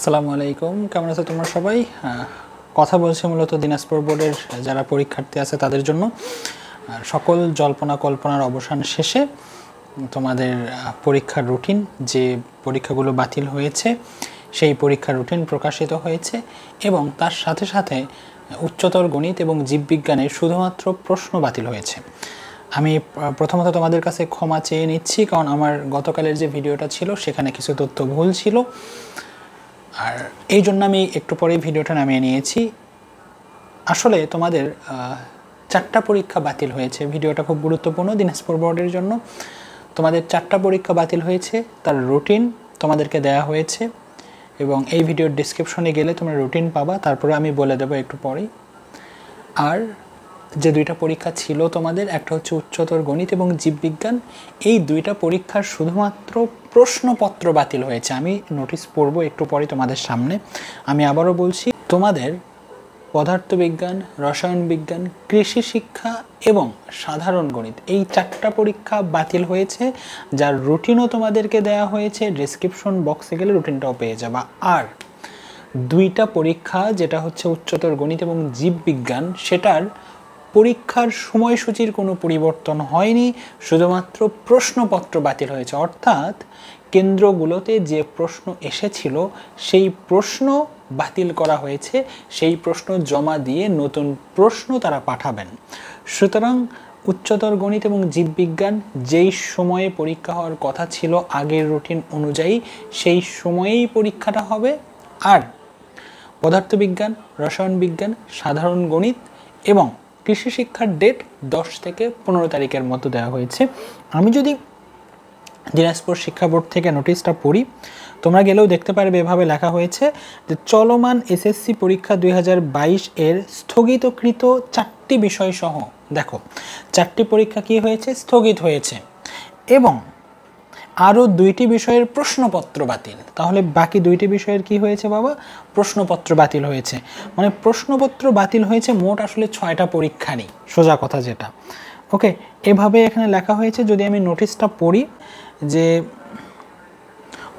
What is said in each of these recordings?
আসসালামু আলাইকুম কেমন আছো তোমরা সবাই কথা বলছি মূলত দিনাজপুর বোর্ডের যারা পরীক্ষার্থী আছে তাদের জন্য সকল জল্পনা কল্পনার অবসান শেষে তোমাদের পরীক্ষার রুটিন যে পরীক্ষাগুলো বাতিল হয়েছে সেই পরীক্ষার রুটিন প্রকাশিত হয়েছে এবং তার সাথে সাথে উচ্চতর গণিত এবং জীববিজ্ঞানে শুধুমাত্র প্রশ্ন বাতিল হয়েছে আমি প্রথমত তোমাদের কাছে ক্ষমা চেয়ে নিচ্ছি কারণ আমার গতকালের যে ভিডিওটা ছিল সেখানে কিছু তথ্য ভুল ছিল আর এই জন্য আমি একটু পরেই ভিডিওটা নামিয়ে নিয়েছি আসলে তোমাদের চারটা পরীক্ষা বাতিল হয়েছে ভিডিওটা খুব গুরুত্বপূর্ণ দিনাজপুর বোর্ডের জন্য তোমাদের চারটা পরীক্ষা বাতিল হয়েছে তার রুটিন তোমাদেরকে দেয়া হয়েছে এবং এই ভিডিওর ডিসক্রিপশনে গেলে তোমরা রুটিন পাবা তারপরে আমি বলে দেবো একটু পরেই আর যে দুইটা পরীক্ষা ছিল তোমাদের একটা হচ্ছে উচ্চতর গণিত এবং জীববিজ্ঞান এই দুইটা পরীক্ষার শুধুমাত্র প্রশ্নপত্র বাতিল হয়েছে আমি নোটিশ পড়ব একটু পরে তোমাদের সামনে আমি আবারও বলছি তোমাদের পদার্থবিজ্ঞান রসায়ন বিজ্ঞান কৃষি শিক্ষা এবং সাধারণ গণিত এই চারটা পরীক্ষা বাতিল হয়েছে যার রুটিনও তোমাদেরকে দেয়া হয়েছে ডিসক্রিপশন বক্সে গেলে রুটিনটাও পেয়ে যাবা আর দুইটা পরীক্ষা যেটা হচ্ছে উচ্চতর গণিত এবং জীববিজ্ঞান সেটার পরীক্ষার সময়সূচির কোনো পরিবর্তন হয়নি শুধুমাত্র প্রশ্নপত্র বাতিল হয়েছে অর্থাৎ কেন্দ্রগুলোতে যে প্রশ্ন এসেছিল সেই প্রশ্ন বাতিল করা হয়েছে সেই প্রশ্ন জমা দিয়ে নতুন প্রশ্ন তারা পাঠাবেন সুতরাং উচ্চতর গণিত এবং জীববিজ্ঞান যেই সময়ে পরীক্ষা হওয়ার কথা ছিল আগের রুটিন অনুযায়ী সেই সময়েই পরীক্ষাটা হবে আর পদার্থবিজ্ঞান রসায়ন বিজ্ঞান সাধারণ গণিত এবং কৃষি শিক্ষার ডেট দশ থেকে পনেরো তারিখের মতো দেওয়া হয়েছে আমি যদি দিনাজপুর শিক্ষা বোর্ড থেকে নোটিশটা পড়ি তোমরা গেলেও দেখতে পারবে এভাবে লেখা হয়েছে যে চলমান এসএসসি পরীক্ষা দুই এর স্থগিতকৃত চারটি বিষয়সহ দেখো চারটি পরীক্ষা কি হয়েছে স্থগিত হয়েছে এবং আরও দুইটি বিষয়ের প্রশ্নপত্র বাতিল তাহলে বাকি দুইটি বিষয়ের কি হয়েছে বাবা প্রশ্নপত্র বাতিল হয়েছে মানে প্রশ্নপত্র বাতিল হয়েছে মোট আসলে ছয়টা পরীক্ষা নেই সোজা কথা যেটা ওকে এভাবে এখানে লেখা হয়েছে যদি আমি নোটিশটা পড়ি যে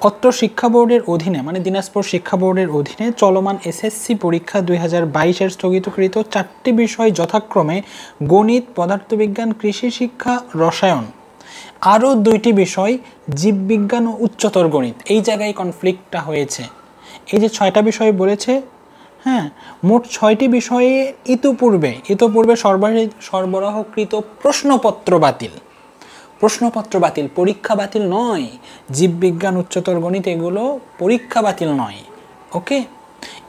অত্র শিক্ষা বোর্ডের অধীনে মানে দিনাজপুর শিক্ষা বোর্ডের অধীনে চলমান এসএসসি পরীক্ষা দুই হাজার বাইশের স্থগিতকৃত চারটি বিষয় যথাক্রমে গণিত পদার্থবিজ্ঞান কৃষি শিক্ষা রসায়ন আরও দুইটি বিষয় জীববিজ্ঞান ও উচ্চতর গণিত এই জায়গায় কনফ্লিক্টটা হয়েছে এই যে ছয়টা বিষয় বলেছে হ্যাঁ মোট ছয়টি বিষয়ে ইতোপূর্বে ইতোপূর্বে সর্বাধিক সরবরাহকৃত প্রশ্নপত্র বাতিল প্রশ্নপত্র বাতিল পরীক্ষা বাতিল নয় জীববিজ্ঞান উচ্চতর গণিত এগুলো পরীক্ষা বাতিল নয় ওকে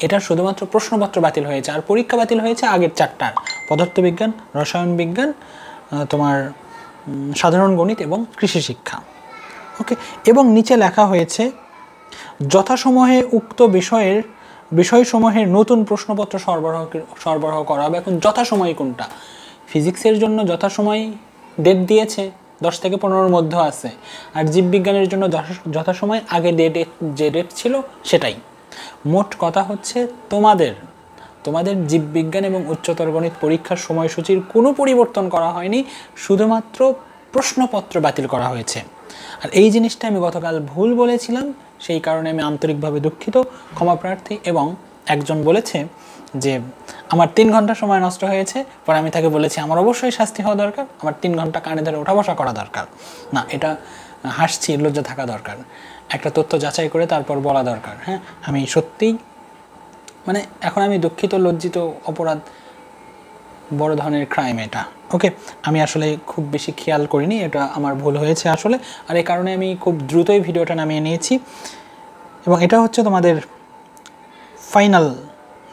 এটা শুধুমাত্র প্রশ্নপত্র বাতিল হয়েছে আর পরীক্ষা বাতিল হয়েছে আগের চারটার পদার্থবিজ্ঞান রসায়ন বিজ্ঞান তোমার সাধারণ গণিত এবং কৃষি শিক্ষা ওকে এবং নিচে লেখা হয়েছে যথাসময়ে উক্ত বিষয়ের বিষয়সমূহের নতুন প্রশ্নপত্র সরবরাহ সরবরাহ করা হবে এখন যথাসময় কোনটা ফিজিক্সের জন্য যথাসময় ডেট দিয়েছে দশ থেকে পনেরোর মধ্যে আছে আর জীববিজ্ঞানের জন্য যথাসময় আগে ডেট যে ডেট ছিল সেটাই মোট কথা হচ্ছে তোমাদের তোমাদের জীববিজ্ঞান এবং উচ্চতর গণিত পরীক্ষার সময়সূচির কোনো পরিবর্তন করা হয়নি শুধুমাত্র প্রশ্নপত্র বাতিল করা হয়েছে আর এই জিনিসটা আমি গতকাল ভুল বলেছিলাম সেই কারণে আমি আন্তরিকভাবে দুঃখিত ক্ষমা প্রার্থী এবং একজন বলেছে যে আমার তিন ঘন্টা সময় নষ্ট হয়েছে পরে আমি তাকে বলেছি আমার অবশ্যই শাস্তি হওয়া দরকার আমার তিন ঘন্টা কানে ধরে ওঠা বসা করা দরকার না এটা হাসছি লজ্জা থাকা দরকার একটা তথ্য যাচাই করে তারপর বলা দরকার হ্যাঁ আমি সত্যিই মানে এখন আমি দুঃখিত লজ্জিত অপরাধ বড় ধরনের ক্রাইম এটা ওকে আমি আসলে খুব বেশি খেয়াল করিনি এটা আমার ভুল হয়েছে আসলে আর এই কারণে আমি খুব দ্রুতই ভিডিওটা নামিয়ে নিয়েছি এবং এটা হচ্ছে তোমাদের ফাইনাল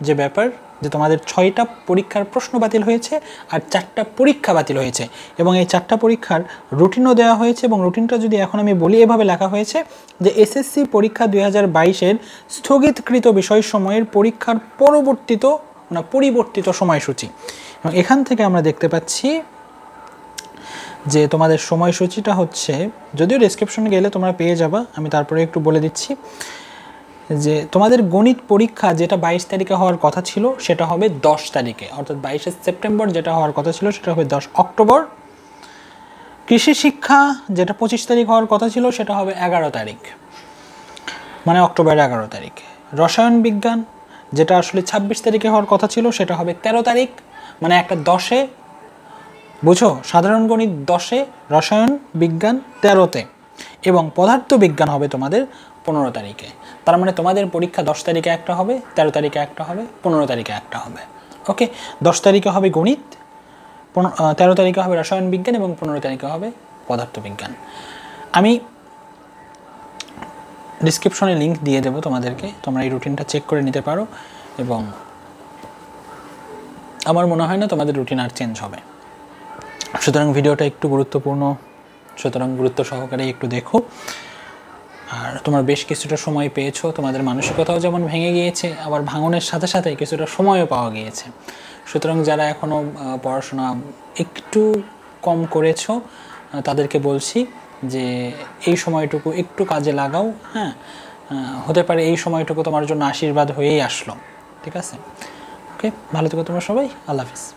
যে ব্যাপার যে তোমাদের ছয়টা পরীক্ষার প্রশ্ন বাতিল হয়েছে আর চারটা পরীক্ষা বাতিল হয়েছে এবং এই চারটা পরীক্ষার রুটিনও দেওয়া হয়েছে এবং রুটিনটা যদি এখন আমি বলি এভাবে লেখা হয়েছে যে এসএসসি পরীক্ষা দুই হাজার বাইশের স্থগিতকৃত বিষয় সময়ের পরীক্ষার পরবর্তিত না মানে পরিবর্তিত সময়সূচি এবং এখান থেকে আমরা দেখতে পাচ্ছি যে তোমাদের সময়সূচিটা হচ্ছে যদিও ডিসক্রিপশনে গেলে তোমরা পেয়ে যাবা আমি তারপরে একটু বলে দিচ্ছি যে তোমাদের গণিত পরীক্ষা যেটা বাইশ তারিখে হওয়ার কথা ছিল সেটা হবে দশ তারিখে অর্থাৎ বাইশে সেপ্টেম্বর যেটা হওয়ার কথা ছিল সেটা হবে দশ অক্টোবর কৃষি শিক্ষা যেটা পঁচিশ তারিখ হওয়ার কথা ছিল সেটা হবে এগারো তারিখ মানে অক্টোবর এগারো তারিখ রসায়ন বিজ্ঞান যেটা আসলে ২৬ তারিখে হওয়ার কথা ছিল সেটা হবে তেরো তারিখ মানে একটা দশে বুঝো সাধারণ গণিত দশে রসায়ন বিজ্ঞান তেরোতে এবং পদার্থ বিজ্ঞান হবে তোমাদের পনেরো তারিখে তার মানে তোমাদের পরীক্ষা দশ তারিখে একটা হবে তেরো তারিখে একটা হবে পনেরো তারিখে একটা হবে ওকে দশ তারিখে হবে গণিত তেরো তারিখে হবে রসায়ন বিজ্ঞান এবং পনেরো তারিখে হবে পদার্থবিজ্ঞান আমি ডিসক্রিপশনে লিঙ্ক দিয়ে দেবো তোমাদেরকে তোমরা এই রুটিনটা চেক করে নিতে পারো এবং আমার মনে হয় না তোমাদের রুটিন আর চেঞ্জ হবে সুতরাং ভিডিওটা একটু গুরুত্বপূর্ণ সুতরাং গুরুত্ব সহকারে একটু দেখো আর তোমার বেশ কিছুটা সময় পেয়েছো তোমাদের মানসিকতাও যেমন ভেঙে গিয়েছে আবার ভাঙনের সাথে সাথে কিছুটা সময়ও পাওয়া গিয়েছে সুতরাং যারা এখনও পড়াশোনা একটু কম করেছো তাদেরকে বলছি যে এই সময়টুকু একটু কাজে লাগাও হ্যাঁ হতে পারে এই সময়টুকু তোমার জন্য আশীর্বাদ হয়েই আসলো ঠিক আছে ওকে ভালো থেকো তোমার সবাই আল্লাহ হাফিজ